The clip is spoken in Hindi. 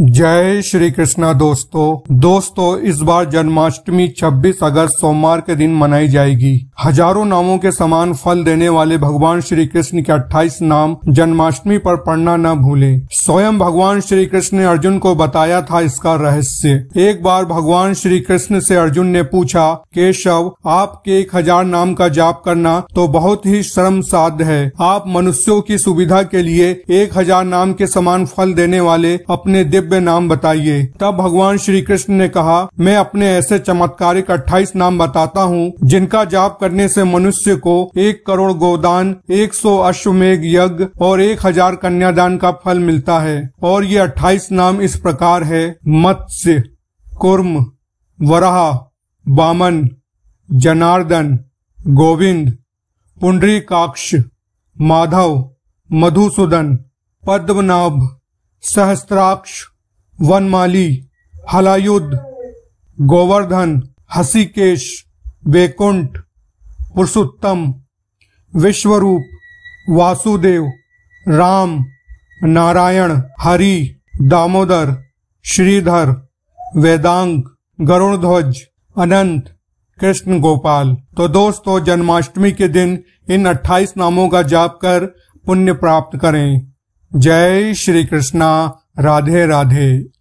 जय श्री कृष्णा दोस्तों दोस्तों इस बार जन्माष्टमी 26 अगस्त सोमवार के दिन मनाई जाएगी हजारों नामों के समान फल देने वाले भगवान श्री कृष्ण के 28 नाम जन्माष्टमी पर पढ़ना न भूलें। स्वयं भगवान श्री कृष्ण ने अर्जुन को बताया था इसका रहस्य एक बार भगवान श्री कृष्ण से अर्जुन ने पूछा केशव आपके एक हजार नाम का जाप करना तो बहुत ही श्रम साध है आप मनुष्यों की सुविधा के लिए एक हजार नाम के समान फल देने वाले अपने दिव्य दिव्य नाम बताइए तब भगवान श्री कृष्ण ने कहा मैं अपने ऐसे चमत्कारिक अट्ठाईस नाम बताता हूँ जिनका जाप करने से मनुष्य को एक करोड़ गोदान एक सौ अश्वमेघ यज्ञ और एक हजार कन्यादान का फल मिलता है और ये अट्ठाईस नाम इस प्रकार है मत्स्य कुर्म वराह बामन जनार्दन गोविंद पुंडरी काक्ष माधव मधुसूदन पद्मनाभ सहस्त्राक्ष वनमाली हलायुद्ध गोवर्धन हसीकेश वैकुंठ पुरुषोत्तम विश्वरूप वासुदेव राम नारायण हरि दामोदर श्रीधर वेदांग गरुण ध्वज अनंत कृष्ण गोपाल तो दोस्तों जन्माष्टमी के दिन इन 28 नामों का जाप कर पुण्य प्राप्त करें जय श्री कृष्णा राधे राधे